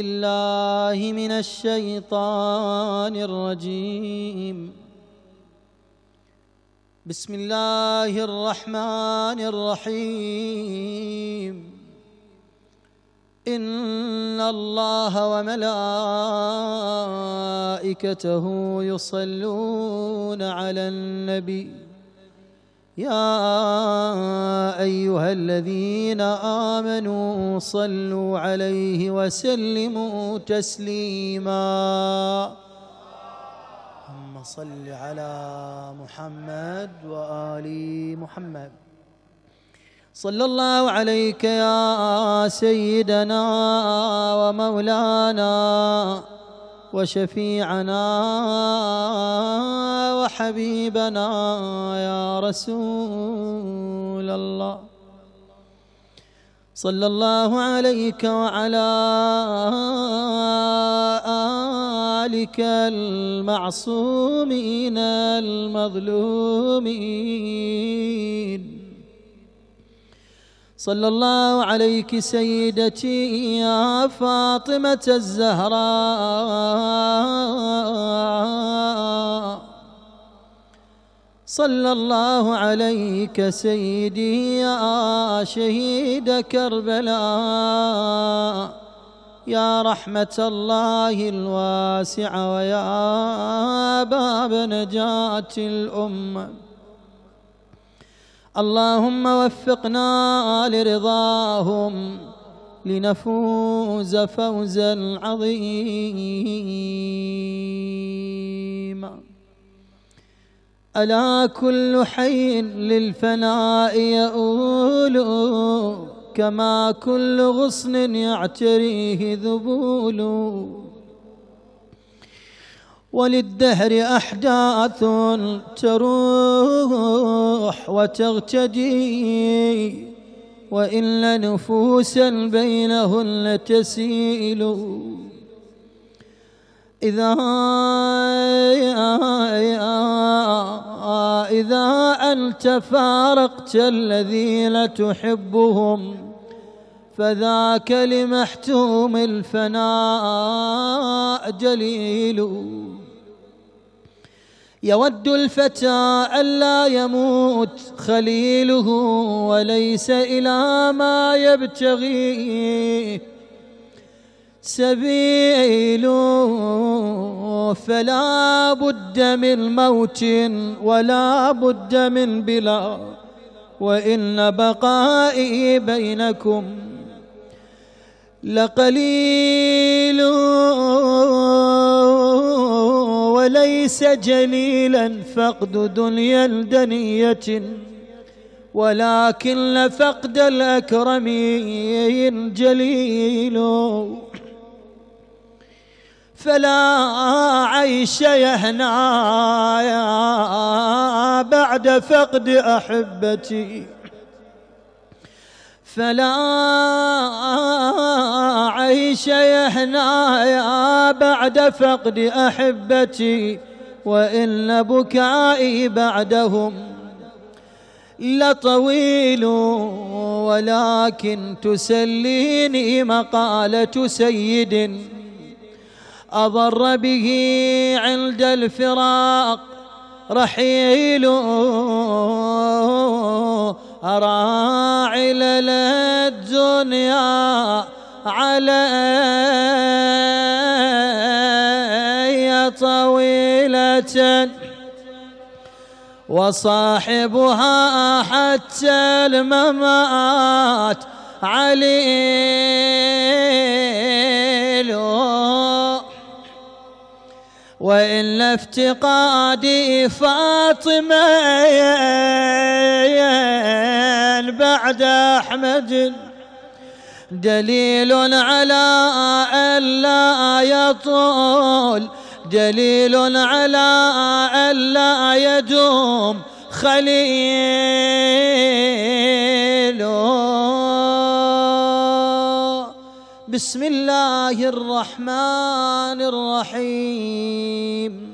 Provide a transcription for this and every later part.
الله من الشيطان الرجيم بسم الله الرحمن الرحيم إن الله وملائكته يصلون على النبي يا ايها الذين امنوا صلوا عليه وسلموا تسليما اللهم صل على محمد وال محمد صلى الله عليك يا سيدنا ومولانا وشفيعنا وحبيبنا يا رسول الله صلى الله عليك وعلى آلك المعصومين المظلومين صلى الله عليك سيدتي يا فاطمة الزهراء صلى الله عليك سيدي يا شهيد كربلاء يا رحمة الله الواسعة ويا باب نجاة الأمة اللهم وفقنا لرضاهم لنفوز فوزا عظيما ألا كل حي للفناء يؤول كما كل غصن يعتريه ذبوله وللدهر أحداث تروح وتغتدي وإلا نفوسا بينهن تسيل إذا إذا أنت فارقت الذين تحبهم فذاك لمحتوم الفناء جليل يود الفتى ألا يموت خليله وليس إلى ما يبتغي سبيل فلا بد من موت ولا بد من بلا وإن بقائي بينكم لقليل وليس جليلا فقد دنيا الدنية ولكن لفقد الأكرمين جليل فلا عيش يهنا بعد فقد أحبتي فلا عيش يحنا يا بعد فقد أحبتي وإن بكائي بعدهم لطويل ولكن تسليني مقالة سيد أضر به عند الفراق رحيل أراعل الدنيا علي طويلة وصاحبها حتى الممات علي وإلا افتقادي فاطمة بعد أحمد دليل على ألا يطول دليل على ألا يدوم خليل بسم الله الرحمن الرحيم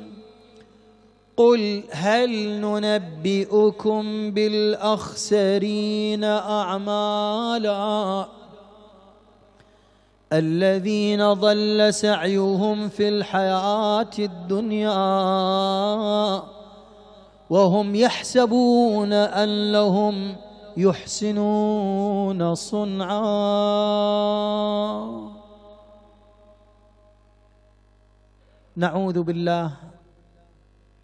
قل هل ننبئكم بالاخسرين اعمالا الذين ضل سعيهم في الحياه الدنيا وهم يحسبون ان لهم يحسنون صنعا نعوذ بالله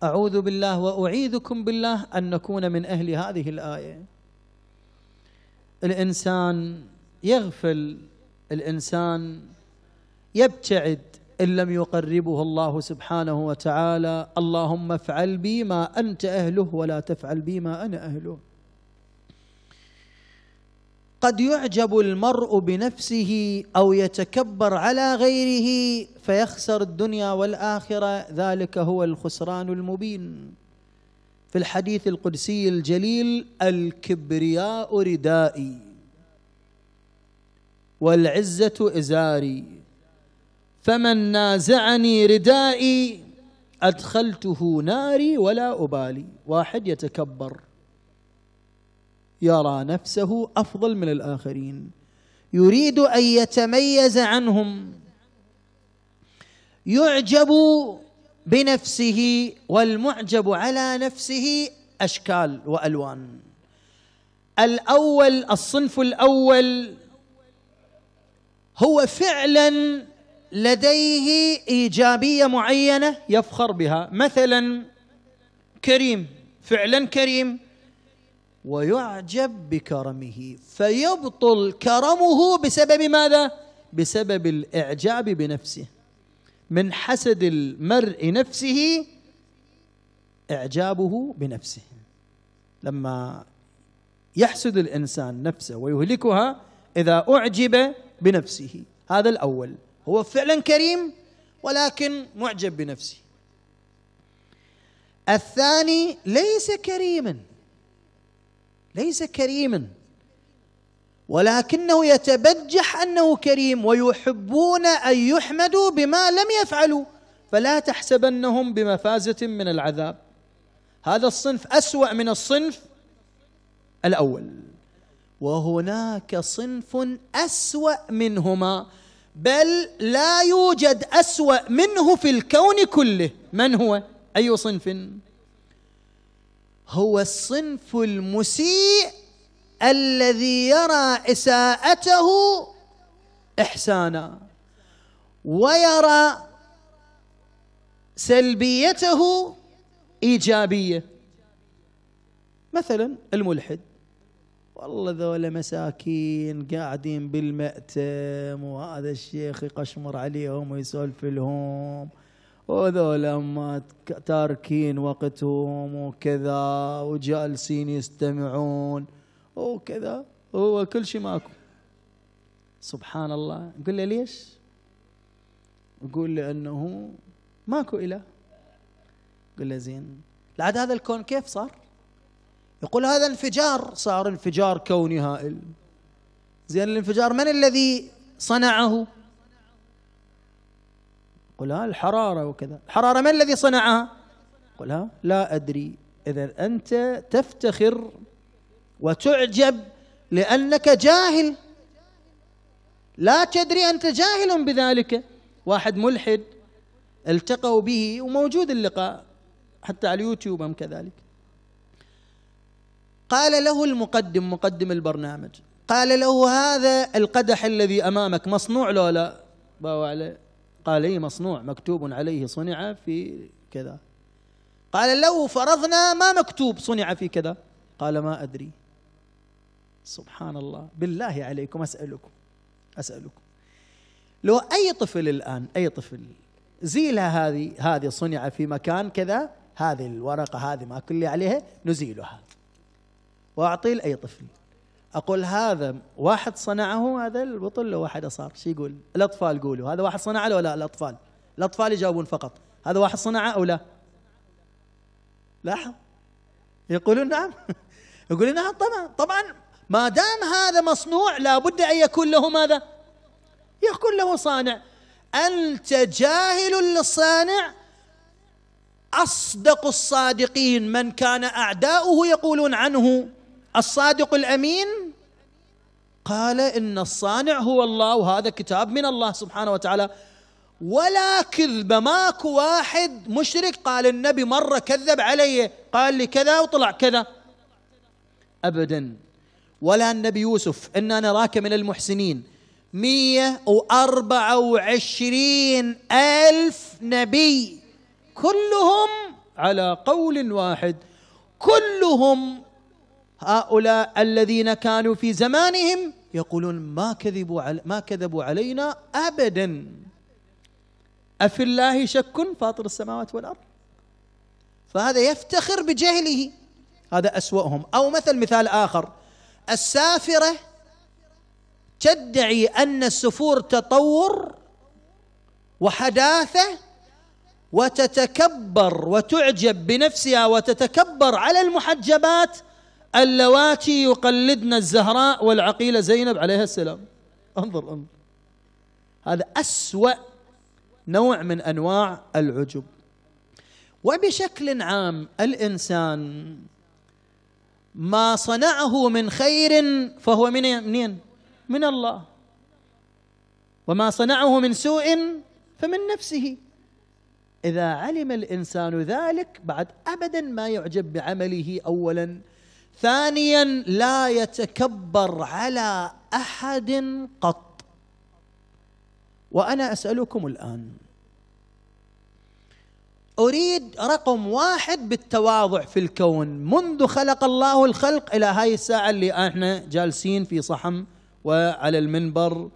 أعوذ بالله وأعيذكم بالله أن نكون من أهل هذه الآية الإنسان يغفل الإنسان يبتعد إن لم يقربه الله سبحانه وتعالى اللهم افعل بي ما أنت أهله ولا تفعل بي ما أنا أهله قد يعجب المرء بنفسه او يتكبر على غيره فيخسر الدنيا والاخره ذلك هو الخسران المبين في الحديث القدسي الجليل الكبرياء ردائي والعزه ازاري فمن نازعني ردائي ادخلته ناري ولا ابالي واحد يتكبر يرى نفسه افضل من الاخرين يريد ان يتميز عنهم يعجب بنفسه والمعجب على نفسه اشكال والوان الاول الصنف الاول هو فعلا لديه ايجابيه معينه يفخر بها مثلا كريم فعلا كريم ويعجب بكرمه فيبطل كرمه بسبب ماذا بسبب الاعجاب بنفسه من حسد المرء نفسه اعجابه بنفسه لما يحسد الانسان نفسه ويهلكها اذا اعجب بنفسه هذا الاول هو فعلا كريم ولكن معجب بنفسه الثاني ليس كريما ليس كريما ولكنه يتبجح انه كريم ويحبون ان يحمدوا بما لم يفعلوا فلا تحسبنهم بمفازه من العذاب هذا الصنف اسوا من الصنف الاول وهناك صنف اسوا منهما بل لا يوجد اسوا منه في الكون كله من هو اي صنف هو الصنف المسيء الذي يرى اساءته احسانا ويرى سلبيته ايجابيه مثلا الملحد والله ذولا مساكين قاعدين بالمأتم وهذا الشيخ يقشمر عليهم ويسولف لهم وذولا ما تاركين وقتهم وكذا وجالسين يستمعون وكذا هو كل شيء ماكو سبحان الله قل له ليش يقول لأنه ماكو إله قل له زين لعد هذا الكون كيف صار يقول هذا انفجار صار انفجار كوني هائل زين الانفجار من الذي صنعه قل ها الحرارة وكذا الحرارة ما الذي صنعها قل ها لا أدري إذا أنت تفتخر وتعجب لأنك جاهل لا تدري أنت جاهل بذلك واحد ملحد التقوا به وموجود اللقاء حتى على اليوتيوب أم كذلك قال له المقدم مقدم البرنامج قال له هذا القدح الذي أمامك مصنوع لو لا باو عليه قال لي إيه، مصنوع مكتوب عليه صنع في كذا قال لو فرضنا ما مكتوب صنع في كذا قال ما أدري سبحان الله بالله عليكم أسألكم أسألكم لو أي طفل الآن أي طفل زيلها هذه هذه صنع في مكان كذا هذه الورقة هذه ما كل عليها نزيلها وأعطيه لأي طفل اقول هذا واحد صنعه هذا البطل لو واحد صار شو يقول الاطفال قولوا هذا واحد صنعه لو لا الاطفال الاطفال يجاوبون فقط هذا واحد صنعه او لا لاحظ يقولون نعم يقولون نعم طبعا طبعا ما دام هذا مصنوع لابد ان يكون له ماذا يكون له صانع انت جاهل للصانع اصدق الصادقين من كان اعداؤه يقولون عنه الصادق الامين قال ان الصانع هو الله وهذا كتاب من الله سبحانه وتعالى ولا كذب ماكو واحد مشرك قال النبي مره كذب علي قال لي كذا وطلع كذا ابدا ولا النبي يوسف انا نراك من المحسنين مية وأربعة وعشرين ألف نبي كلهم على قول واحد كلهم هؤلاء الذين كانوا في زمانهم يقولون ما كذبوا على ما كذبوا علينا ابدا افي الله شك فاطر السماوات والارض فهذا يفتخر بجهله هذا اسوأهم او مثل مثال اخر السافره تدعي ان السفور تطور وحداثه وتتكبر وتعجب بنفسها وتتكبر على المحجبات اللواتي يقلدن الزهراء والعقيلة زينب عليها السلام انظر انظر هذا أسوأ نوع من أنواع العجب وبشكل عام الإنسان ما صنعه من خير فهو من منين؟ من الله وما صنعه من سوء فمن نفسه إذا علم الإنسان ذلك بعد أبدا ما يعجب بعمله أولا ثانيا لا يتكبر على احد قط وانا اسالكم الان اريد رقم واحد بالتواضع في الكون منذ خلق الله الخلق الى هاي الساعه اللي احنا جالسين في صحم وعلى المنبر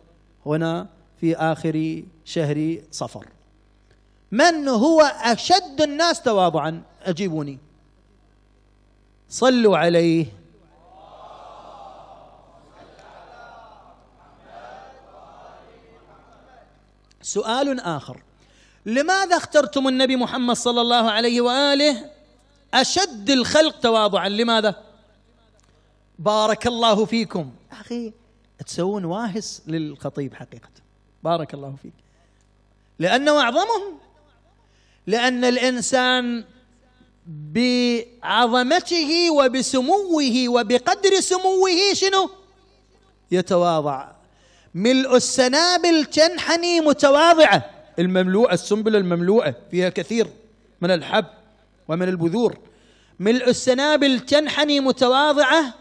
هنا في اخر شهر صفر من هو اشد الناس تواضعا اجيبوني صلوا عليه سؤال آخر لماذا اخترتم النبي محمد صلى الله عليه وآله أشد الخلق تواضعا لماذا بارك الله فيكم أخي تسوون واهس للخطيب حقيقة بارك الله فيك لأنه أعظمهم لأن الإنسان بعظمته وبسموه وبقدر سموه شنو يتواضع ملء السنابل تنحني متواضعه المملوءه السنبله المملوءه فيها كثير من الحب ومن البذور ملء السنابل تنحني متواضعه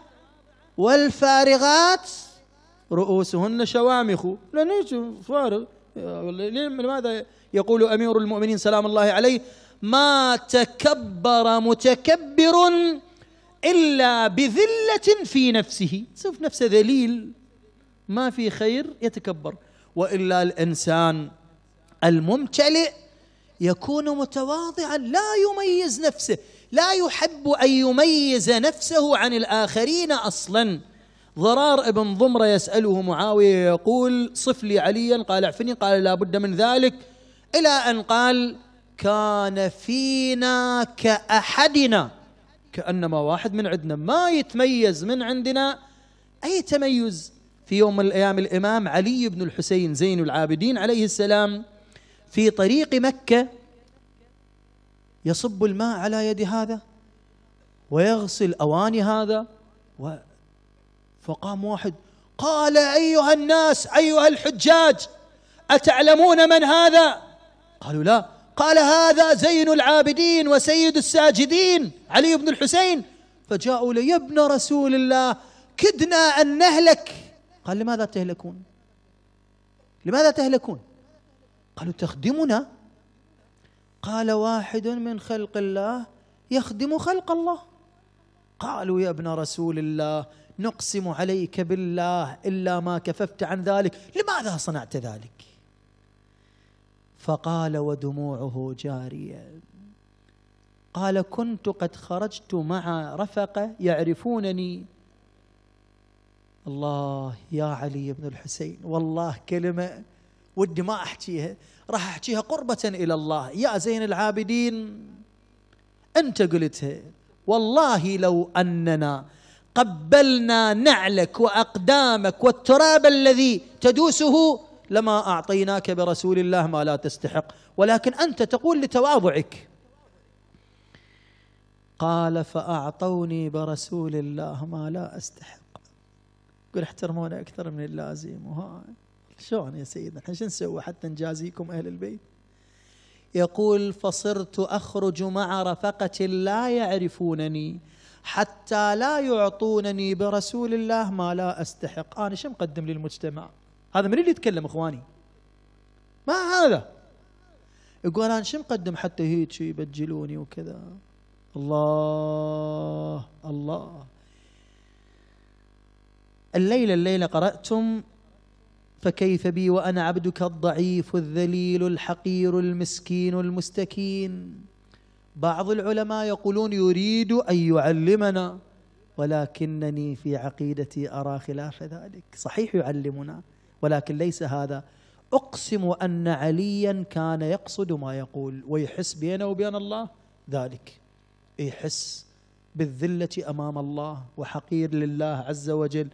والفارغات رؤوسهن شوامخ لان فارغ لماذا يقول امير المؤمنين سلام الله عليه ما تكبر متكبر إلا بذلة في نفسه شوف نفسه ذليل ما في خير يتكبر وإلا الإنسان الممتلئ يكون متواضعا لا يميز نفسه لا يحب أن يميز نفسه عن الآخرين أصلا ضرار ابن ضمرة يسأله معاوية يقول صف لي عليا قال اعفني قال لا بد من ذلك إلى أن قال كان فينا كأحدنا كأنما واحد من عندنا ما يتميز من عندنا أي تميز في يوم من الأيام الإمام علي بن الحسين زين العابدين عليه السلام في طريق مكة يصب الماء على يد هذا ويغسل أواني هذا و فقام واحد قال أيها الناس أيها الحجاج أتعلمون من هذا قالوا لا قال هذا زين العابدين وسيد الساجدين علي بن الحسين فجاءوا لي يا ابن رسول الله كدنا أن نهلك قال لماذا تهلكون لماذا تهلكون قالوا تخدمنا قال واحد من خلق الله يخدم خلق الله قالوا يا ابن رسول الله نقسم عليك بالله إلا ما كففت عن ذلك لماذا صنعت ذلك فقال ودموعه جاريه قال كنت قد خرجت مع رفقه يعرفونني الله يا علي بن الحسين والله كلمه ودي ما احكيها راح احكيها قربه الى الله يا زين العابدين انت قلتها والله لو اننا قبلنا نعلك واقدامك والتراب الذي تدوسه لما أعطيناك برسول الله ما لا تستحق ولكن أنت تقول لتواضعك قال فأعطوني برسول الله ما لا أستحق يقول احترمونا أكثر من اللازم شلون يا سيدنا احنا شو نسوي حتى نجازيكم أهل البيت يقول فصرت أخرج مع رفقة لا يعرفونني حتى لا يعطونني برسول الله ما لا أستحق أنا شو مقدم للمجتمع هذا من اللي يتكلم اخواني ما هذا يقول انا شو مقدم حتى هيك يبجلوني وكذا الله الله الليلة الليلة قرأتم فكيف بي وأنا عبدك الضعيف الذليل الحقير المسكين المستكين بعض العلماء يقولون يريد أن يعلمنا ولكنني في عقيدتي أرى خلاف ذلك صحيح يعلمنا ولكن ليس هذا أقسم أن عليا كان يقصد ما يقول ويحس بينه وبين الله ذلك يحس بالذلة أمام الله وحقير لله عز وجل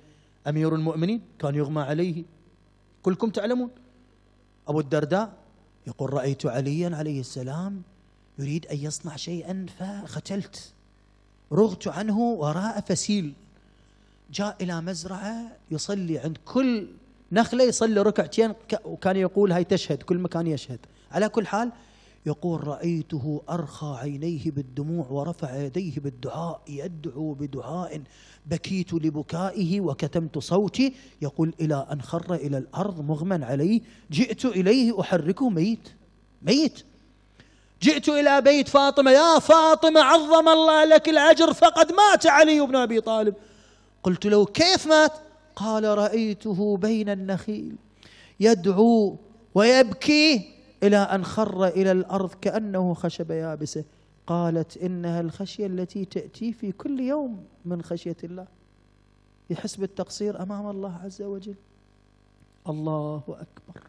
أمير المؤمنين كان يغمى عليه كلكم تعلمون أبو الدرداء يقول رأيت عليا عليه السلام يريد أن يصنع شيئا فختلت رغت عنه وراء فسيل جاء إلى مزرعة يصلي عند كل نخله يصلي ركعتين وكان يقول هاي تشهد كل مكان يشهد على كل حال يقول رأيته أرخى عينيه بالدموع ورفع يديه بالدعاء يدعو بدعاء بكيت لبكائه وكتمت صوتي يقول إلى أن خر إلى الأرض مغمى عليه جئت إليه أحركه ميت ميت جئت إلى بيت فاطمة يا فاطمة عظم الله لك الأجر فقد مات علي بن أبي طالب قلت له كيف مات قال رأيته بين النخيل يدعو ويبكي إلى أن خر إلى الأرض كأنه خشب يابسة قالت إنها الخشية التي تأتي في كل يوم من خشية الله يحس بالتقصير أمام الله عز وجل الله أكبر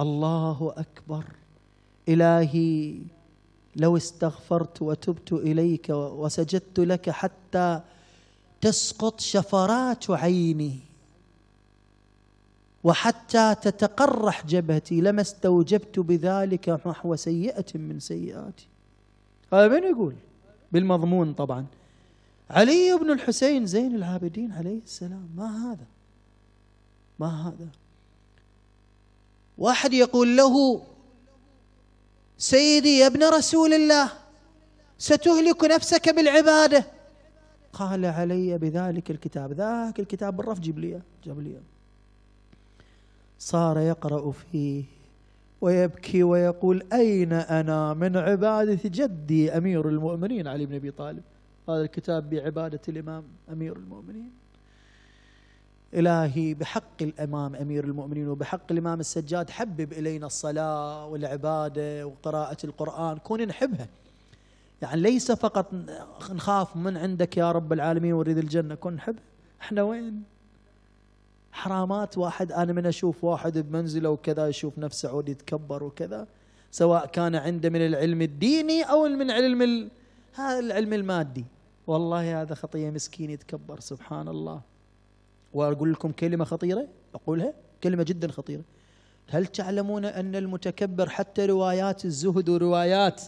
الله أكبر إلهي لو استغفرت وتبت إليك وسجدت لك حتى تسقط شفرات عيني وحتى تتقرح جبهتي لما استوجبت بذلك نحو سيئة من سيئاتي هذا من يقول بالمضمون طبعا علي بن الحسين زين العابدين عليه السلام ما هذا ما هذا واحد يقول له سيدي يا ابن رسول الله ستهلك نفسك بالعباده قال علي بذلك الكتاب ذاك الكتاب بالرف جيب لي جاب لي صار يقرأ فيه ويبكي ويقول أين أنا من عبادة جدي أمير المؤمنين علي بن أبي طالب هذا الكتاب بعبادة الإمام أمير المؤمنين إلهي بحق الإمام أمير المؤمنين وبحق الإمام السجاد حبب إلينا الصلاة والعبادة وقراءة القرآن كون نحبها يعني ليس فقط نخاف من عندك يا رب العالمين ونريد الجنة كن نحب احنا وين حرامات واحد أنا من أشوف واحد بمنزله وكذا يشوف نفسه عود يتكبر وكذا سواء كان عنده من العلم الديني أو من علم ال... العلم المادي والله هذا خطية مسكين يتكبر سبحان الله وأقول لكم كلمة خطيرة أقولها كلمة جدا خطيرة هل تعلمون أن المتكبر حتى روايات الزهد وروايات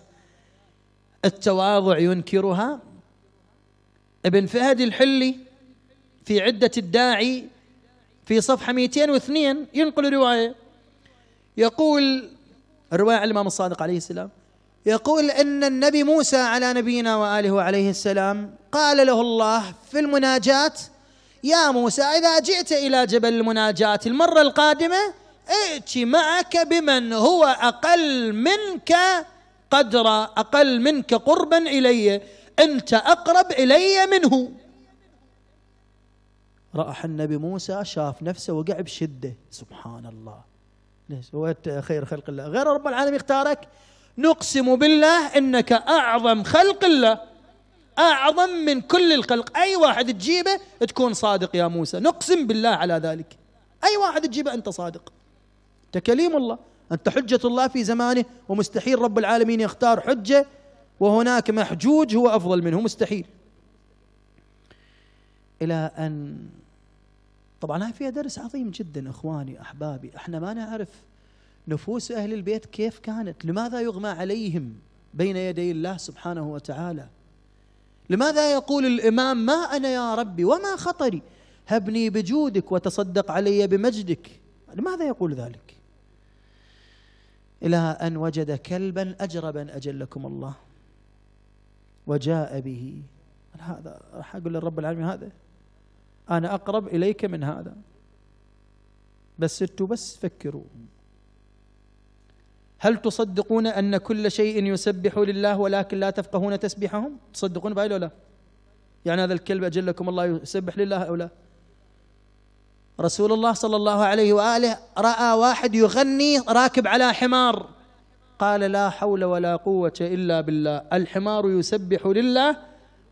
التواضع ينكرها ابن فهد الحلي في عدة الداعي في صفحة 202 ينقل رواية يقول الرواية عن الإمام الصادق عليه السلام يقول أن النبي موسى على نبينا وآله عليه السلام قال له الله في المناجاة يا موسى إذا جئت إلى جبل المناجاة المرة القادمة ائت معك بمن هو أقل منك قدر أقل منك قربا إلي أنت أقرب إلي منه راح النبي موسى شاف نفسه وقع بشدة سبحان الله ليش هو خير خلق الله غير رب العالمين اختارك نقسم بالله إنك أعظم خلق الله أعظم من كل الخلق أي واحد تجيبه تكون صادق يا موسى نقسم بالله على ذلك أي واحد تجيبه أنت صادق تكليم الله أنت حجة الله في زمانه ومستحيل رب العالمين يختار حجة وهناك محجوج هو أفضل منه مستحيل إلى أن طبعا هاي فيها درس عظيم جدا إخواني أحبابي احنا ما نعرف نفوس أهل البيت كيف كانت لماذا يغمى عليهم بين يدي الله سبحانه وتعالى لماذا يقول الإمام ما أنا يا ربي وما خطري هبني بجودك وتصدق علي بمجدك لماذا يقول ذلك إلى أن وجد كلبا أجربا أجلكم الله وجاء به هذا راح أقول لرب العالمين هذا أنا أقرب إليك من هذا بس أنتوا بس فكروا هل تصدقون أن كل شيء يسبح لله ولكن لا تفقهون تسبيحهم تصدقون بأي ولا يعني هذا الكلب أجلكم الله يسبح لله أو لا رسول الله صلى الله عليه واله راى واحد يغني راكب على حمار قال لا حول ولا قوه الا بالله الحمار يسبح لله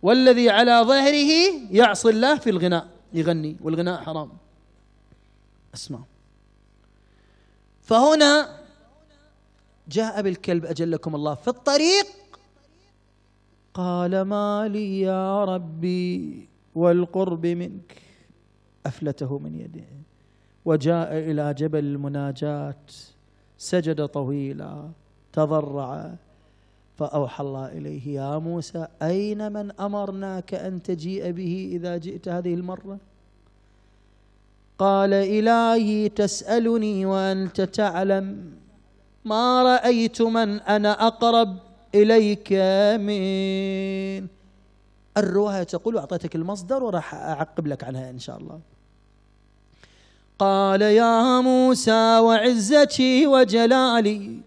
والذي على ظهره يعصي الله في الغناء يغني والغناء حرام اسمع فهنا جاء بالكلب اجلكم الله في الطريق قال ما لي يا ربي والقرب منك أفلته من يده وجاء إلى جبل المناجاة سجد طويلا تضرع فأوحى الله إليه يا موسى أين من أمرناك أن تجيء به إذا جئت هذه المرة قال إلهي تسألني وأنت تعلم ما رأيت من أنا أقرب إليك من الرواية تقول أعطيتك المصدر وراح أعقب لك عنها إن شاء الله قال يا موسى وعزتي وجلالي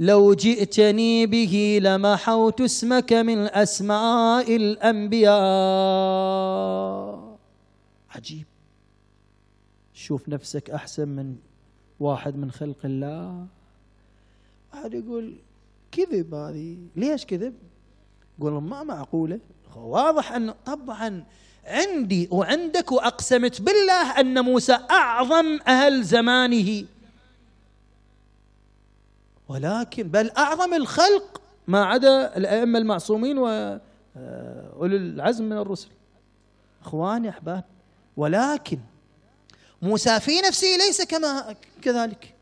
لو جئتني به لمحوت اسمك من اسماء الانبياء عجيب شوف نفسك احسن من واحد من خلق الله واحد يقول كذب هذه ليش كذب يقول ما معقوله واضح انه طبعا عندي وعندك وأقسمت بالله أن موسى أعظم أهل زمانه ولكن بل أعظم الخلق ما عدا الأئمة المعصومين وأولي آه، العزم من الرسل إخواني أحباب ولكن موسى في نفسه ليس كما كذلك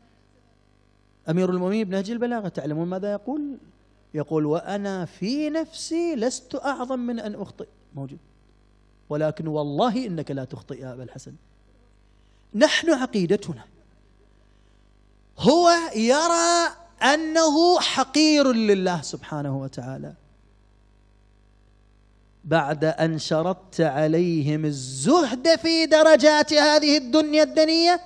أمير المؤمنين ابن نهج البلاغة تعلمون ماذا يقول يقول وأنا في نفسي لست أعظم من أن أخطئ موجود ولكن والله إنك لا تخطئ يا أبا الحسن نحن عقيدتنا هو يرى أنه حقير لله سبحانه وتعالى بعد أن شرطت عليهم الزهد في درجات هذه الدنيا الدنية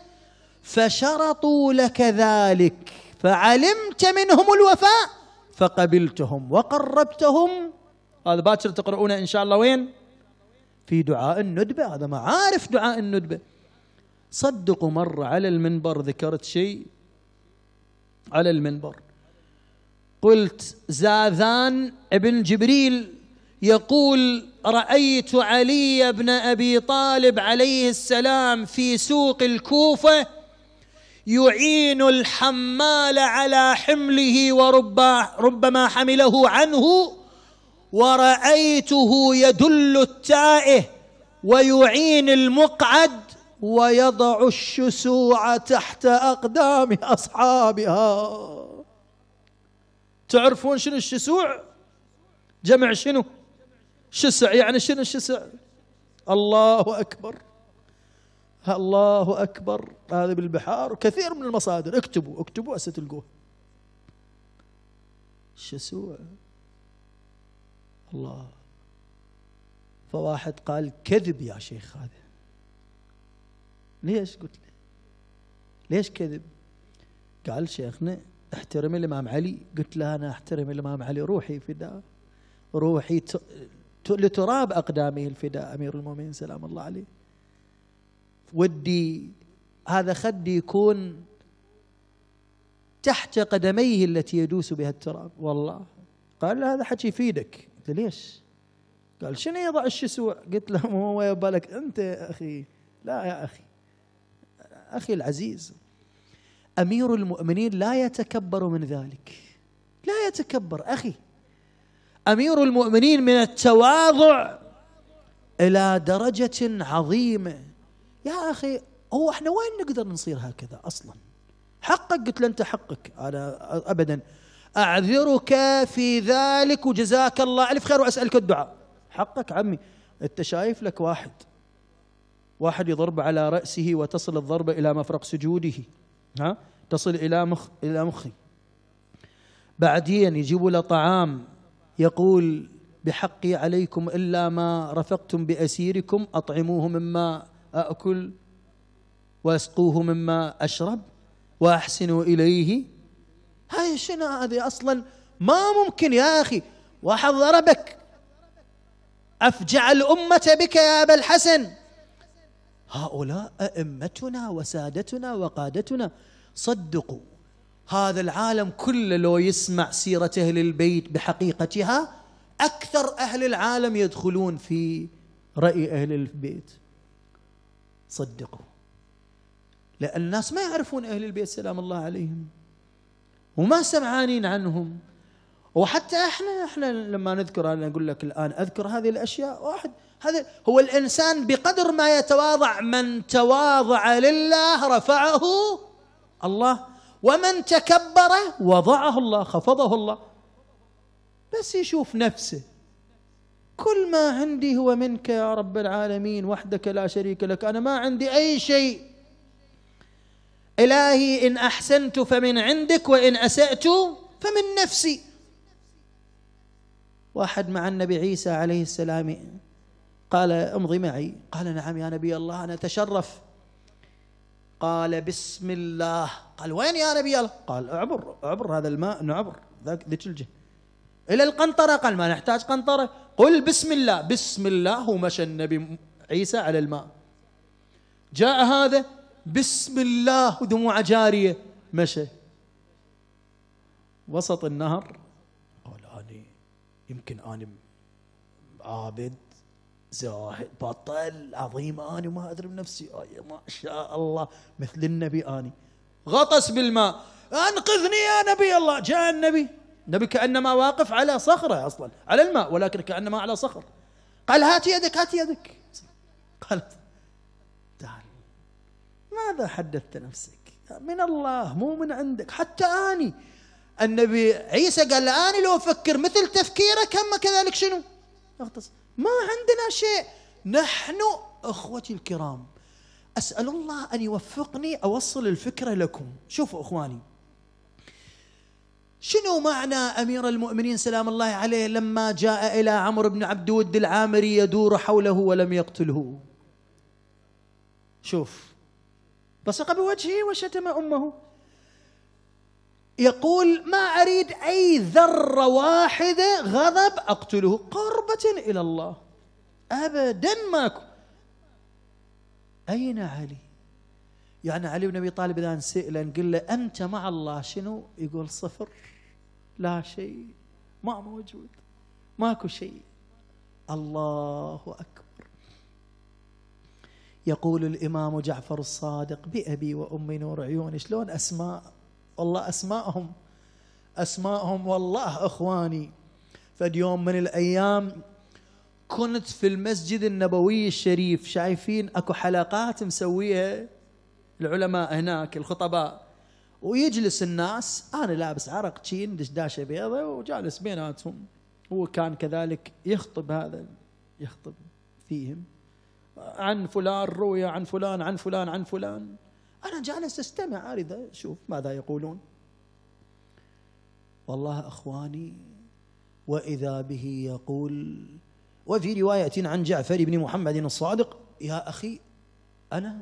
فشرطوا لك ذلك فعلمت منهم الوفاء فقبلتهم وقربتهم هذا باكر تقرؤونه إن شاء الله وين؟ في دعاء الندبة هذا ما عارف دعاء الندبة صدقوا مرة على المنبر ذكرت شيء على المنبر قلت زاذان ابن جبريل يقول رأيت علي بن أبي طالب عليه السلام في سوق الكوفة يعين الحمال على حمله وربما حمله عنه ورأيته يدل التائه ويعين المقعد ويضع الشسوع تحت أقدام أصحابها تعرفون شنو الشسوع جمع شنو شسع يعني شنو الشسع الله أكبر الله أكبر هذا بالبحار وكثير من المصادر اكتبوا اكتبوا أستلقوه شسوع الله فواحد قال كذب يا شيخ هذا ليش قلت له ليش كذب قال شيخنا احترم الامام علي قلت له انا احترم الامام علي روحي فداء روحي لتراب اقدامه الفداء امير المؤمنين سلام الله عليه ودي هذا خدي يكون تحت قدميه التي يدوس بها التراب والله قال له هذا حكي في يفيدك قلت له ليش؟ قال شنو يضع الشسوع؟ قلت له هو يبالك انت يا اخي لا يا اخي اخي العزيز امير المؤمنين لا يتكبر من ذلك لا يتكبر اخي امير المؤمنين من التواضع الى درجه عظيمه يا اخي هو احنا وين نقدر نصير هكذا اصلا حقك قلت له انت حقك انا ابدا أعذرك في ذلك وجزاك الله ألف خير وأسألك الدعاء حقك عمي أنت شايف لك واحد واحد يضرب على رأسه وتصل الضربة إلى مفرق سجوده ها تصل إلى مخ إلى مخي بعدين يجيبوا له طعام يقول بحقي عليكم إلا ما رفقتم بأسيركم أطعموه مما أأكل واسقوه مما أشرب وأحسنوا إليه هاي شنو هذه أصلا ما ممكن يا أخي واحد ضربك أفجع الأمة بك يا أبا الحسن هؤلاء أئمتنا وسادتنا وقادتنا صدقوا هذا العالم كله لو يسمع سيرة أهل البيت بحقيقتها أكثر أهل العالم يدخلون في رأي أهل البيت صدقوا لأن الناس ما يعرفون أهل البيت سلام الله عليهم وما سمعانين عنهم وحتى احنا احنا لما نذكر انا اقول لك الان اذكر هذه الاشياء واحد هذا هو الانسان بقدر ما يتواضع من تواضع لله رفعه الله ومن تكبر وضعه الله خفضه الله بس يشوف نفسه كل ما عندي هو منك يا رب العالمين وحدك لا شريك لك انا ما عندي اي شيء إلهي إن أحسنت فمن عندك وإن أسأت فمن نفسي واحد مع النبي عيسى عليه السلام قال امضي معي قال نعم يا نبي الله أنا أتشرف قال بسم الله قال وين يا نبي الله قال اعبر اعبر هذا الماء نعبر ذاك ذيك الجهه إلى القنطرة قال ما نحتاج قنطرة قل بسم الله بسم الله ومشى النبي عيسى على الماء جاء هذا بسم الله ودموعه جارية مشى وسط النهر قال أني يمكن أنا عابد زاهد بطل عظيم أنا ما أدري بنفسي آه، ما شاء الله مثل النبي أنا غطس بالماء أنقذني يا نبي الله جاء النبي النبي كأنما واقف على صخرة أصلا على الماء ولكن كأنما على صخر قال هات يدك هات يدك قال ماذا حدثت نفسك من الله مو من عندك حتى اني النبي عيسى قال اني لو افكر مثل تفكيرك هم كذلك شنو اغتصب ما عندنا شيء نحن اخوتي الكرام اسال الله ان يوفقني اوصل الفكره لكم شوفوا اخواني شنو معنى امير المؤمنين سلام الله عليه لما جاء الى عمرو بن عبد ود العامري يدور حوله ولم يقتله شوف بصق بوجهه وشتم امه يقول ما اريد اي ذره واحده غضب اقتله قربه الى الله ابدا ماكو اين علي يعني علي بن ابي طالب اذا سئل قل له انت مع الله شنو يقول صفر لا شيء ما موجود ماكو شيء الله اكبر يقول الإمام جعفر الصادق بأبي وأمي نور عيوني شلون أسماء والله أسماءهم أسماءهم والله أخواني فد يوم من الأيام كنت في المسجد النبوي الشريف شايفين أكو حلقات مسويها العلماء هناك الخطباء ويجلس الناس انا لابس عرق تشين دشداشه بيضة وجالس بيناتهم هو كان كذلك يخطب هذا يخطب فيهم عن فلان روي عن فلان عن فلان عن فلان أنا جالس أستمع أريد أشوف ماذا يقولون والله أخواني وإذا به يقول وفي رواية عن جعفر بن محمد الصادق يا أخي أنا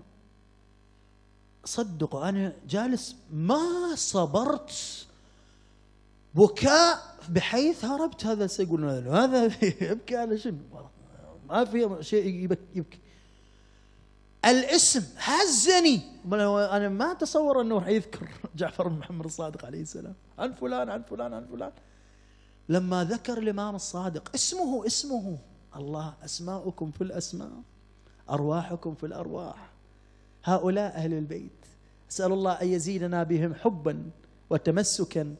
صدق أنا جالس ما صبرت بكاء بحيث هربت هذا سيقول هذا يبكي على شنو ما في شيء يبكي, يبكي الاسم هزني انا ما اتصور انه راح يذكر جعفر بن محمد الصادق عليه السلام عن فلان عن فلان عن فلان لما ذكر الامام الصادق اسمه اسمه الله اسماؤكم في الاسماء ارواحكم في الارواح هؤلاء اهل البيت اسال الله ان يزيدنا بهم حبا وتمسكا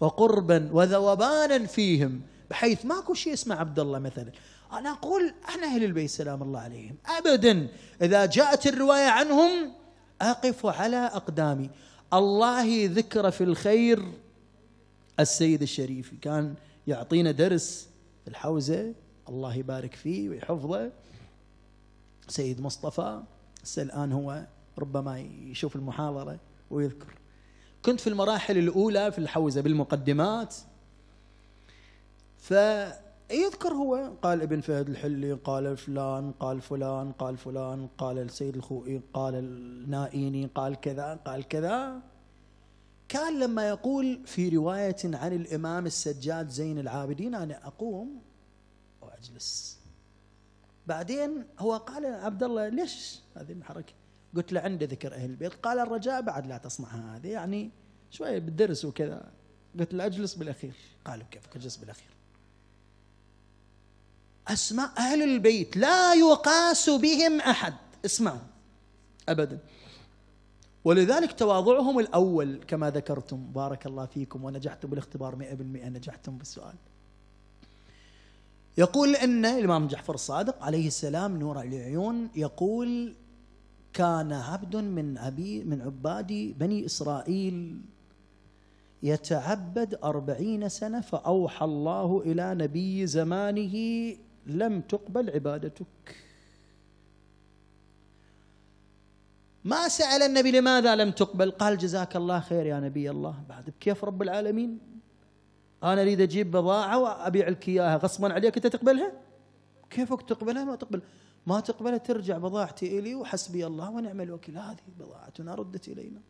وقربا وذوبانا فيهم بحيث ماكو شيء اسمه عبد الله مثلا أنا أقول عن أهل البيت سلام الله عليهم أبدا إذا جاءت الرواية عنهم أقف على أقدامي الله ذكر في الخير السيد الشريفي كان يعطينا درس في الحوزة الله يبارك فيه ويحفظه سيد مصطفى الآن هو ربما يشوف المحاضرة ويذكر كنت في المراحل الأولى في الحوزة بالمقدمات ف يذكر هو قال ابن فهد الحلي قال فلان قال فلان قال فلان قال السيد الخوئي قال النائيني قال كذا قال كذا كان لما يقول في رواية عن الإمام السجاد زين العابدين أنا أقوم وأجلس بعدين هو قال عبد الله ليش هذه الحركة قلت له عنده ذكر أهل البيت قال الرجاء بعد لا تصنع هذه يعني شوية بالدرس وكذا قلت له أجلس بالأخير قالوا كيفك أجلس بالأخير أسماء أهل البيت لا يقاس بهم أحد اسمعوا أبدا ولذلك تواضعهم الأول كما ذكرتم بارك الله فيكم ونجحتم بالاختبار 100% نجحتم بالسؤال يقول أن الإمام جعفر الصادق عليه السلام نور العيون يقول كان عبد من أبي من عبادي بني إسرائيل يتعبد أربعين سنة فأوحى الله إلى نبي زمانه لم تقبل عبادتك ما سأل النبي لماذا لم تقبل قال جزاك الله خير يا نبي الله بعد كيف رب العالمين أنا أريد أجيب بضاعة وأبيع لك إياها غصبا عليك أنت تقبلها كيفك تقبلها ما تقبل ما تقبلها ترجع بضاعتي إلي وحسبي الله ونعم الوكيل هذه بضاعتنا ردت إلينا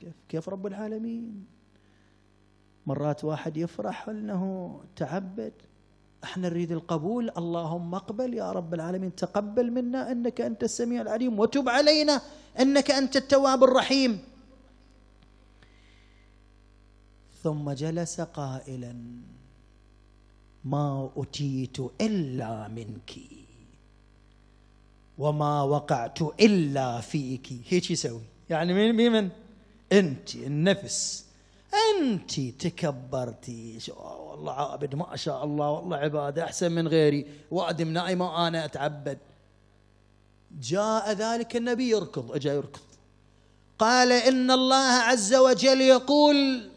كيف كيف رب العالمين مرات واحد يفرح أنه تعبد احنا نريد القبول اللهم اقبل يا رب العالمين تقبل منا انك انت السميع العليم وتب علينا انك انت التواب الرحيم ثم جلس قائلا ما اتيت الا منك وما وقعت الا فيك هيك يسوي يعني مين مين انت النفس أنت تكبرتي والله عابد ما شاء الله والله عبادة أحسن من غيري وأدم نائمة أنا أتعبد جاء ذلك النبي يركض أجا يركض قال إن الله عز وجل يقول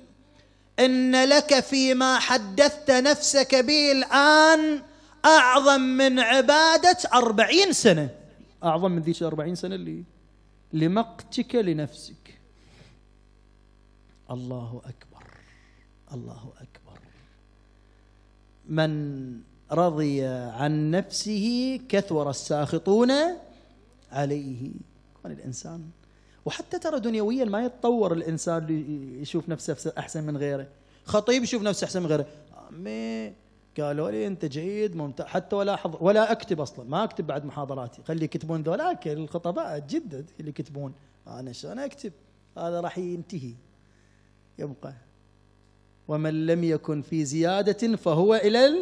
إن لك فيما حدثت نفسك به الآن أعظم من عبادة أربعين سنة أعظم من ذيك الأربعين سنة اللي لمقتك لنفسك الله اكبر الله اكبر من رضي عن نفسه كثر الساخطون عليه كون الانسان وحتى ترى دنيويا ما يتطور الانسان يشوف نفسه احسن من غيره خطيب يشوف نفسه احسن من غيره عمي قالوا لي انت جيد ممتاز حتى ولا حض... ولا اكتب اصلا ما اكتب بعد محاضراتي خلي يكتبون ذولاك الخطباء جدد اللي يكتبون انا شلون اكتب هذا راح ينتهي يبقى ومن لم يكن في زيادة فهو إلى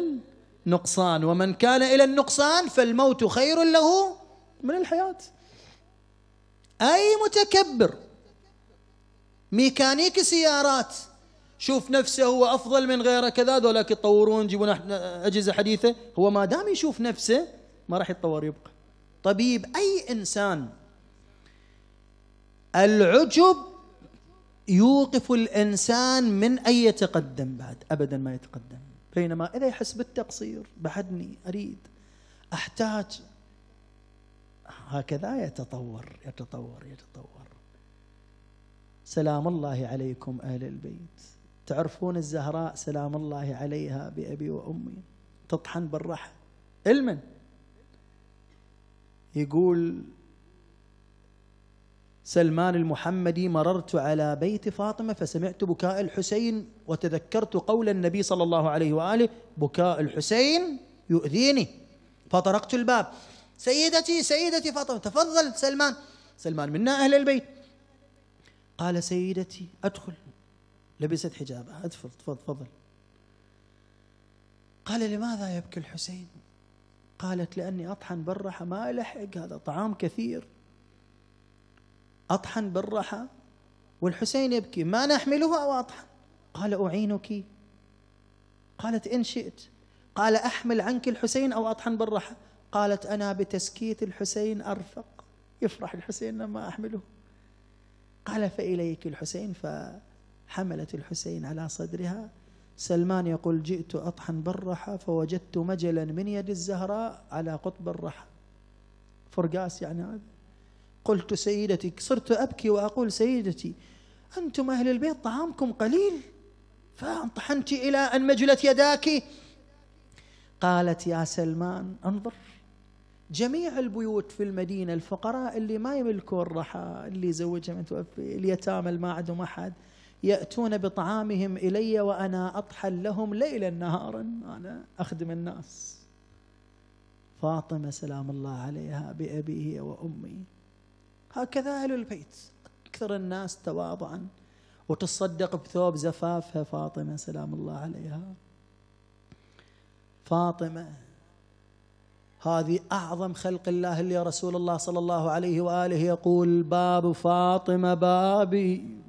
النقصان ومن كان إلى النقصان فالموت خير له من الحياة أي متكبر ميكانيك سيارات شوف نفسه هو أفضل من غيره كذا ذولاك يطورون يجيبون أجهزة حديثة هو ما دام يشوف نفسه ما راح يتطور يبقى طبيب أي إنسان العجب يوقف الإنسان من أن يتقدم بعد أبدا ما يتقدم بينما إذا يحس بالتقصير بعدني أريد أحتاج هكذا يتطور يتطور يتطور سلام الله عليكم أهل البيت تعرفون الزهراء سلام الله عليها بأبي وأمي تطحن بالرحى المن يقول سلمان المحمدي مررت على بيت فاطمة فسمعت بكاء الحسين وتذكرت قول النبي صلى الله عليه وآله بكاء الحسين يؤذيني فطرقت الباب سيدتي سيدتي فاطمة تفضل سلمان سلمان منا أهل البيت قال سيدتي أدخل لبست حجابها أدخل تفضل تفضل قال لماذا يبكي الحسين قالت لأني أطحن بالرحى ما ألحق هذا طعام كثير أطحن بالرحى والحسين يبكي ما نحملها وأطحن قال أعينك قالت إن شئت قال أحمل عنك الحسين أو أطحن بالرحى قالت أنا بتسكيت الحسين أرفق يفرح الحسين لما أحمله قال فإليك الحسين فحملت الحسين على صدرها سلمان يقول جئت أطحن بالرحى فوجدت مجلا من يد الزهراء على قطب الرحى فرقاس يعني هذا قلت سيدتي صرت أبكي وأقول سيدتي أنتم أهل البيت طعامكم قليل فانطحنت إلى أن مجلت يداك قالت يا سلمان انظر جميع البيوت في المدينة الفقراء اللي ما يملكون الرحى اللي زوجها متوفي اليتامى اللي ما عندهم أحد يأتون بطعامهم إلي وأنا أطحن لهم ليلا نهارا أنا أخدم الناس فاطمة سلام الله عليها بأبي وأمي هكذا أهل البيت أكثر الناس تواضعا وتصدق بثوب زفافها فاطمة سلام الله عليها فاطمة هذه أعظم خلق الله اللي رسول الله صلى الله عليه وآله يقول باب فاطمة بابي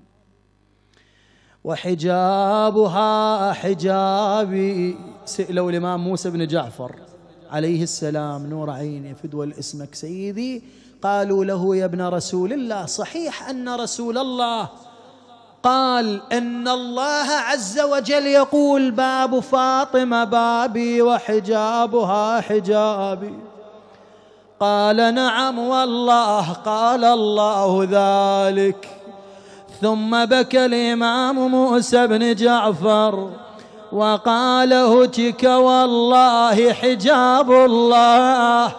وحجابها حجابي سئلوا الإمام موسى بن جعفر عليه السلام نور عيني فدوى اسمك سيدي قالوا له يا ابن رسول الله صحيح ان رسول الله قال ان الله عز وجل يقول باب فاطمه بابي وحجابها حجابي قال نعم والله قال الله ذلك ثم بكى الامام موسى بن جعفر وقال هتك والله حجاب الله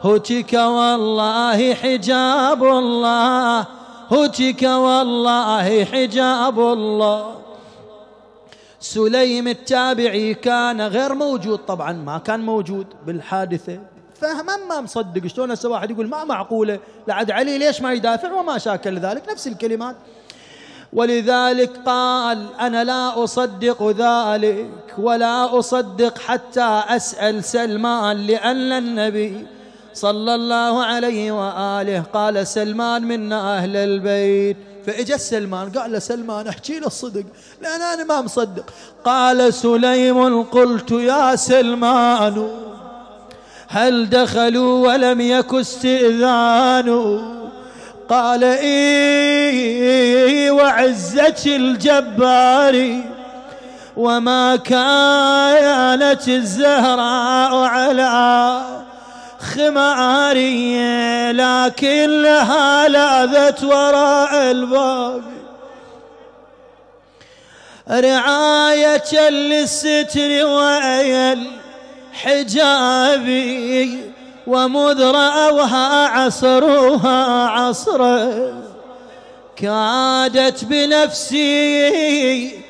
هتك والله حجاب الله هتك والله حجاب الله سليم التابعي كان غير موجود طبعا ما كان موجود بالحادثة فهما ما مصدق شلون هسه واحد يقول ما معقولة لعد علي ليش ما يدافع وما شاكل ذلك نفس الكلمات ولذلك قال أنا لا أصدق ذلك ولا أصدق حتى أسأل سلمان لأن النبي صلى الله عليه وآله قال سلمان منا أهل البيت فإجا سلمان قال له سلمان احكي له الصدق لأن أنا ما مصدق قال سليم قلت يا سلمان هل دخلوا ولم يك استئذان قال إي وعزة الجبار وما كانت الزهراء على خمارية لكن لها لاذت وراء الباب رعاية للستر وأيل حجابي ومذ رأوها عصرها عصرا كادت بنفسي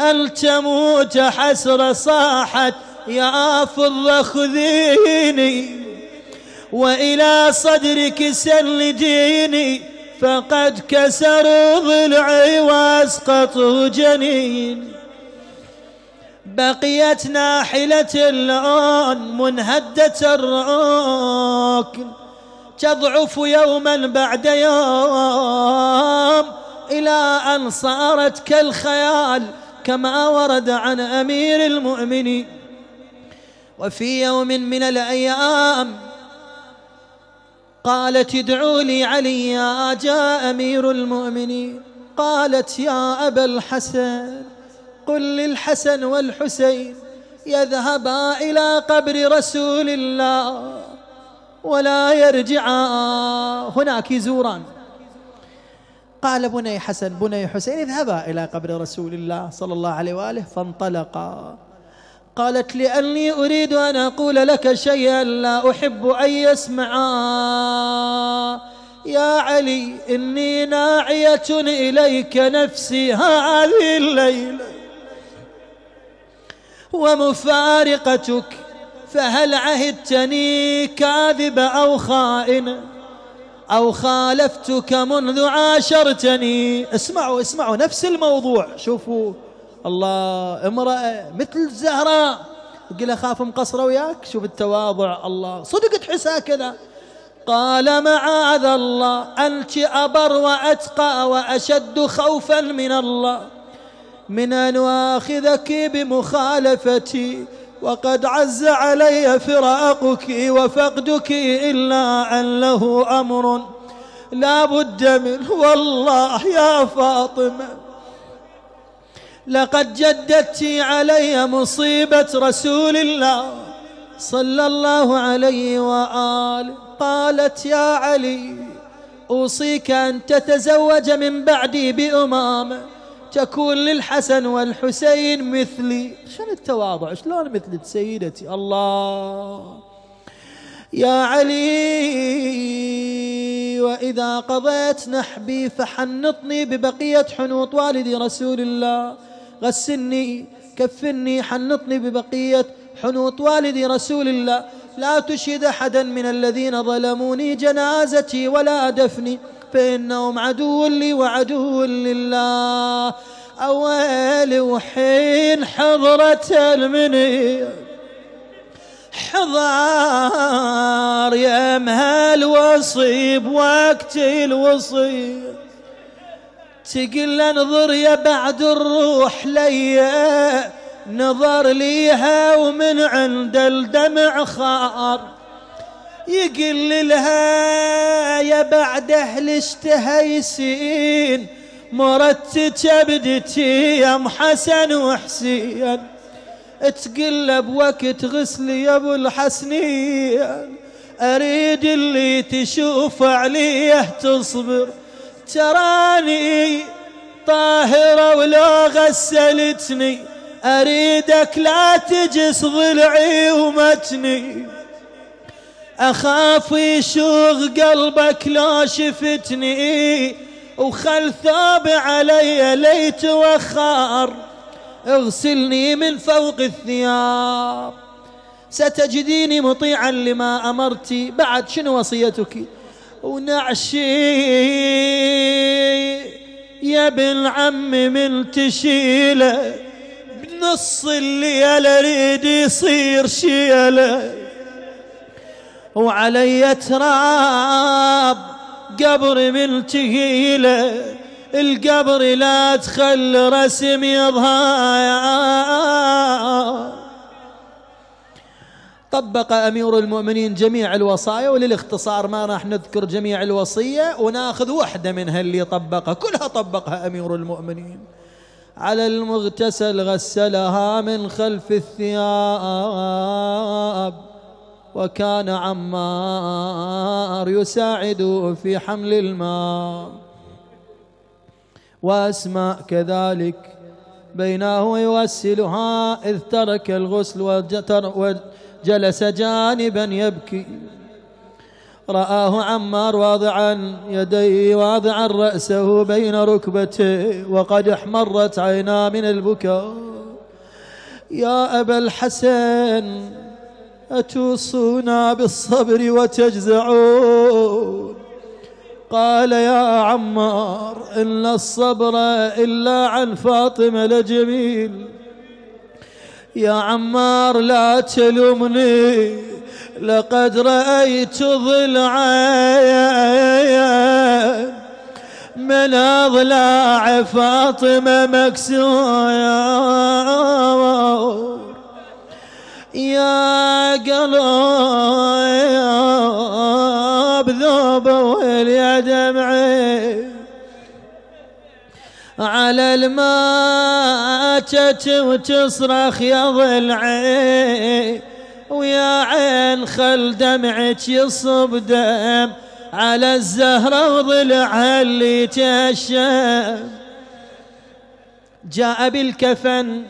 ألتموت حسرة صاحت يا فضة خذيني وإلى صدرك سل ديني فقد كسروا ضلعي وأسقطوا جنيني بقيت ناحلة الآن منهدة الركن تضعف يوما بعد يوم إلى أن صارت كالخيال كما ورد عن أمير المؤمنين وفي يوم من الأيام قالت ادعوا لي عليا جاء أمير المؤمنين قالت يا أبا الحسن قل للحسن والحسين يذهبا إلى قبر رسول الله ولا يرجعا هناك يزوران قال بني حسن بني حسين اذهبا إلى قبر رسول الله صلى الله عليه وآله فانطلقا قالت لأني أريد أن أقول لك شيئا لا أحب أن يسمع يا علي إني ناعية إليك نفسي هذه الليلة ومفارقتك فهل عهدتني كاذبة أو خائنة أو خالفتك منذ عاشرتني اسمعوا اسمعوا نفس الموضوع شوفوا الله امرأة مثل الزهراء قل أخاف مقصرة وياك شوف التواضع الله صدق تحسها كذا قال معاذ الله أنت أبر وأتقى وأشد خوفا من الله من أن أخذك بمخالفتي وقد عز علي فراقك وفقدك إلا أن له أمر لا بد منه والله يا فاطمة لقد جددت علي مصيبة رسول الله صلى الله عليه وآله قالت يا علي أوصيك أن تتزوج من بعدي بأمامة تكون للحسن والحسين مثلي شنو التواضع شلون مثل سيدتي الله يا علي وإذا قضيت نحبي فحنطني ببقية حنوط والدي رسول الله غسلني كفني حنطني ببقية حنوط والدي رسول الله لا تشهد أحدا من الذين ظلموني جنازتي ولا دفني فإنهم عدو لي وعدو لله أويلي وحين حضرة المنير حضار يا مهل وصيب وقت الوصيب تقل انظر يا بعد الروح ليا نظر ليها ومن عند الدمع خار يقل لها يا بعد اهل اشتهيسين مرت كبدتي ام حسن وحسين تقل بوقت غسلي يا ابو الحسنين اريد اللي تشوف عليه تصبر تراني طاهرة ولو غسلتني أريدك لا تجس ضلعي ومتني أخاف يشوغ قلبك لو شفتني وخل ثوب علي ليت وخار اغسلني من فوق الثياب ستجديني مطيعا لما أمرتي بعد شنو وصيتك ونعشي يا ابن عمي من تشيله بنص الليل اريد يصير شيله وعلي تراب قبر من تهيله القبر لا تخل رسم يظهر طبق أمير المؤمنين جميع الوصايا وللاختصار ما راح نذكر جميع الوصية وناخذ واحدة منها اللي طبقها كلها طبقها أمير المؤمنين على المغتسل غسلها من خلف الثياب وكان عمار يساعد في حمل الماء واسماء كذلك بينه يوسلها اذ ترك الغسل وجتر وجتر جلس جانبا يبكي رآه عمار واضعا يديه واضعا رأسه بين ركبتيه وقد احمرت عيناه من البكاء يا أبا الحسن أتوصونا بالصبر وتجزعون قال يا عمار إن الصبر إلا عن فاطمة لجميل يا عمار لا تلومني لقد رأيت ضلعي من أضلاع فاطمة مكسور يا قلب ذوب ويلي دمعي على الماتت وتصرخ يا ضلعي ويا عين خل دمعك يصب دم على الزهرة وضلعها اللي تشم جاء بالكفن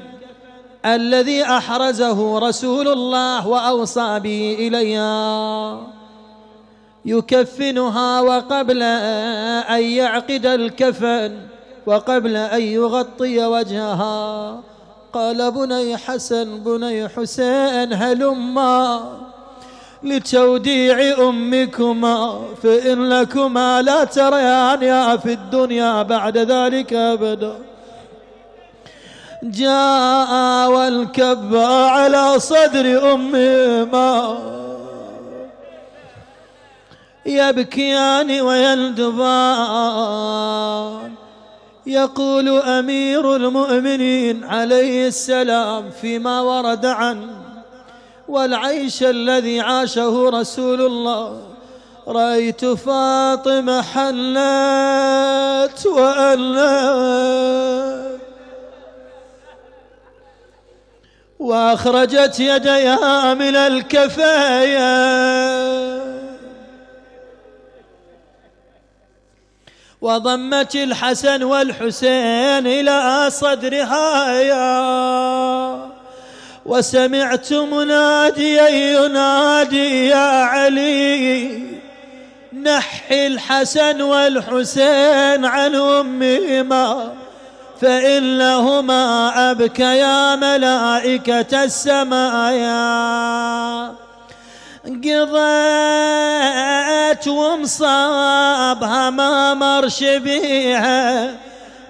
الذي أحرزه رسول الله وأوصى به إليها يكفنها وقبل أن يعقد الكفن وقبل أن يغطي وجهها قال بني حسن بني حسين هلما لتوديع أمكما فإن لكما لا تريان يا في الدنيا بعد ذلك أبدا جاء والكب على صدر أمهما يبكيان ويندبان يقول أمير المؤمنين عليه السلام فيما ورد عنه والعيش الذي عاشه رسول الله رأيت فاطمة حلت وألات وأخرجت يديها من الكفايات وضمت الحسن والحسين إلى صدرها يا وسمعت مناديا ينادي يا علي نحي الحسن والحسين عن أمهما فإنهما أبكيا ملائكة السمايا قضيت ومصابها ما مر شبيها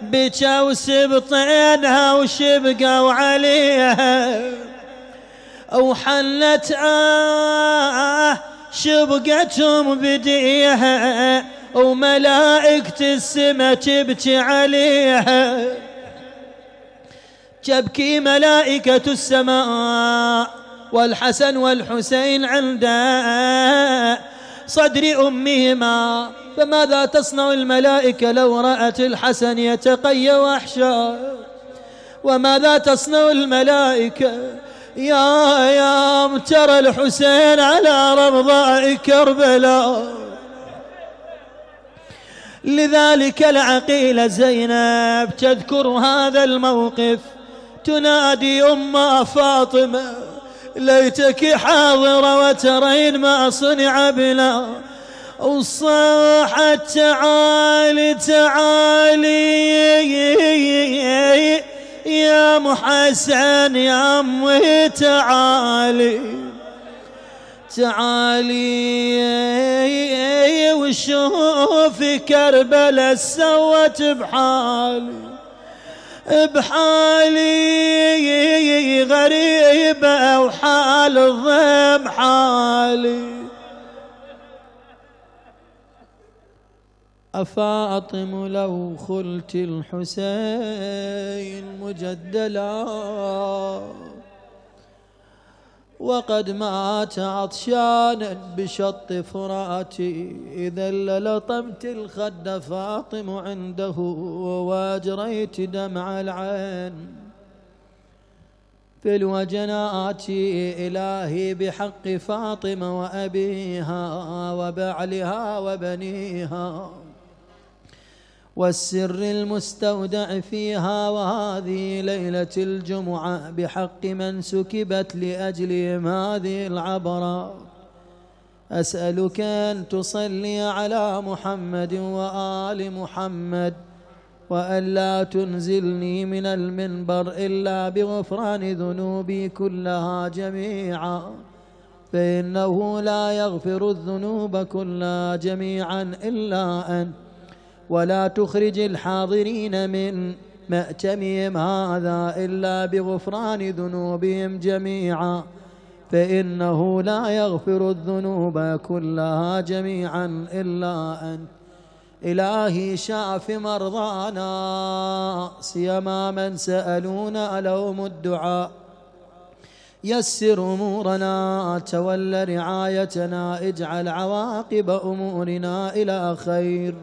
بكى وسبطينها وشبقوا عليها وحلت آه شبقتهم بديها وملائكة السما تبكي عليها تبكي ملائكة السماء والحسن والحسين عنداء صدر أمهما فماذا تصنع الملائكة لو رأت الحسن يتقي وحشا وماذا تصنع الملائكة يا يا ترى الحسين على رمضاء كربلاء لذلك العقيلة زينب تذكر هذا الموقف تنادي أم فاطمة ليتك حاضرة وترين ما صنع بلا وصاحت تعالي تعالي يا محسن يا أمي تعالي تعالي وشوفي كربلاء سوت بحالي بحالي غريبة وحال الضيم حالي أفاطم لو خلت الحسين مجدلا وقد مات عطشانا بشط فراتي إذا للطمت الخد فاطم عنده وأجريت دمع العين في الوجنات إلهي بحق فاطمة وأبيها وبعلها وبنيها والسر المستودع فيها وهذه ليلة الجمعة بحق من سكبت لأجلهم هذه العبرة أسألك أن تصلي على محمد وآل محمد وألا تنزلني من المنبر إلا بغفران ذنوبي كلها جميعا فإنه لا يغفر الذنوب كلها جميعا إلا أنت ولا تخرج الحاضرين من مأتمهم هذا إلا بغفران ذنوبهم جميعا فإنه لا يغفر الذنوب كلها جميعا إلا أنت إلهي شاف مرضانا سيما من سألونا لهم الدعاء يسر أمورنا تول رعايتنا اجعل عواقب أمورنا إلى خير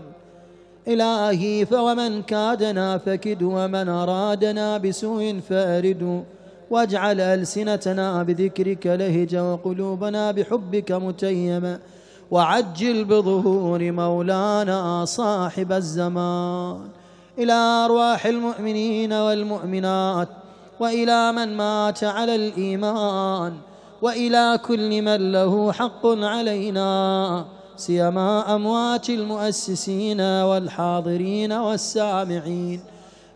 إلهي فومن كادنا فكد ومن أرادنا بسوء فأرد واجعل ألسنتنا بذكرك لهجا وقلوبنا بحبك متيمة وعجل بظهور مولانا صاحب الزمان إلى أرواح المؤمنين والمؤمنات وإلى من مات على الإيمان وإلى كل من له حق علينا سيما أموات المؤسسين والحاضرين والسامعين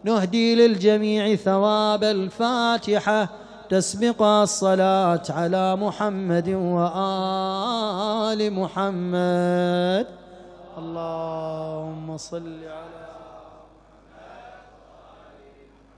نهدي للجميع ثواب الفاتحة تسبقها الصلاة على محمد وآل محمد اللهم صل على